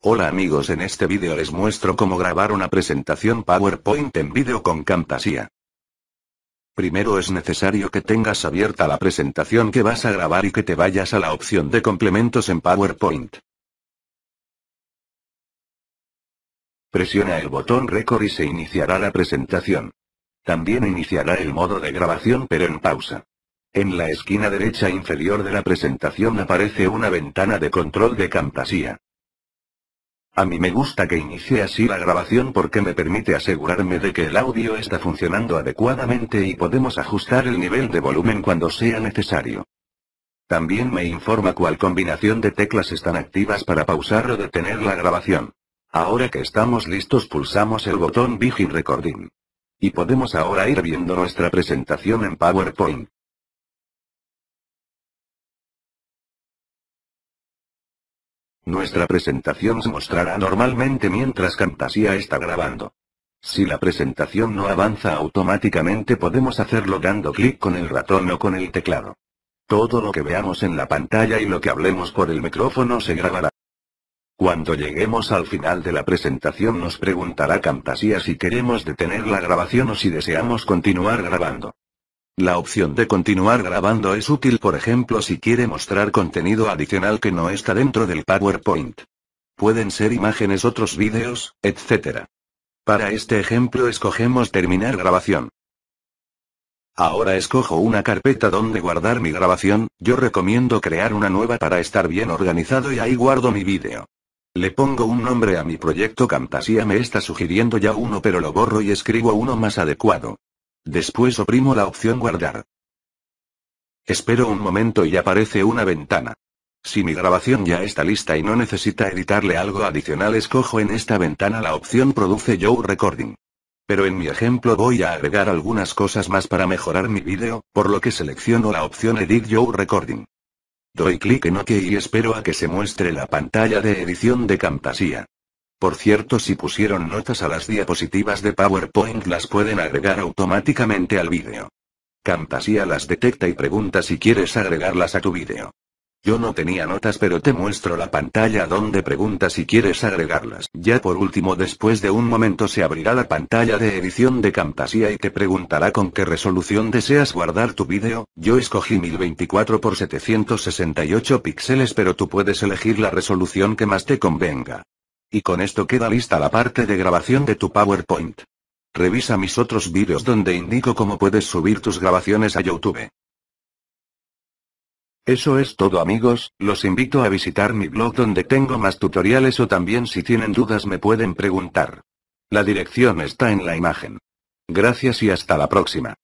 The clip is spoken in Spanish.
Hola amigos en este vídeo les muestro cómo grabar una presentación PowerPoint en vídeo con Camtasia. Primero es necesario que tengas abierta la presentación que vas a grabar y que te vayas a la opción de complementos en PowerPoint. Presiona el botón Record y se iniciará la presentación. También iniciará el modo de grabación pero en pausa. En la esquina derecha inferior de la presentación aparece una ventana de control de Camtasia. A mí me gusta que inicie así la grabación porque me permite asegurarme de que el audio está funcionando adecuadamente y podemos ajustar el nivel de volumen cuando sea necesario. También me informa cuál combinación de teclas están activas para pausar o detener la grabación. Ahora que estamos listos pulsamos el botón Vigil Recording. Y podemos ahora ir viendo nuestra presentación en PowerPoint. Nuestra presentación se mostrará normalmente mientras Camtasia está grabando. Si la presentación no avanza automáticamente podemos hacerlo dando clic con el ratón o con el teclado. Todo lo que veamos en la pantalla y lo que hablemos por el micrófono se grabará. Cuando lleguemos al final de la presentación nos preguntará Camtasia si queremos detener la grabación o si deseamos continuar grabando. La opción de continuar grabando es útil por ejemplo si quiere mostrar contenido adicional que no está dentro del PowerPoint. Pueden ser imágenes, otros vídeos, etc. Para este ejemplo escogemos terminar grabación. Ahora escojo una carpeta donde guardar mi grabación, yo recomiendo crear una nueva para estar bien organizado y ahí guardo mi vídeo. Le pongo un nombre a mi proyecto Camtasia me está sugiriendo ya uno pero lo borro y escribo uno más adecuado. Después oprimo la opción guardar. Espero un momento y aparece una ventana. Si mi grabación ya está lista y no necesita editarle algo adicional, escojo en esta ventana la opción Produce Joe Recording. Pero en mi ejemplo voy a agregar algunas cosas más para mejorar mi vídeo, por lo que selecciono la opción Edit Joe Recording. Doy clic en OK y espero a que se muestre la pantalla de edición de Camtasia. Por cierto, si pusieron notas a las diapositivas de PowerPoint, las pueden agregar automáticamente al vídeo. Camtasia las detecta y pregunta si quieres agregarlas a tu vídeo. Yo no tenía notas, pero te muestro la pantalla donde pregunta si quieres agregarlas. Ya por último, después de un momento se abrirá la pantalla de edición de Camtasia y te preguntará con qué resolución deseas guardar tu vídeo. Yo escogí 1024 x 768 píxeles, pero tú puedes elegir la resolución que más te convenga. Y con esto queda lista la parte de grabación de tu PowerPoint. Revisa mis otros vídeos donde indico cómo puedes subir tus grabaciones a YouTube. Eso es todo amigos, los invito a visitar mi blog donde tengo más tutoriales o también si tienen dudas me pueden preguntar. La dirección está en la imagen. Gracias y hasta la próxima.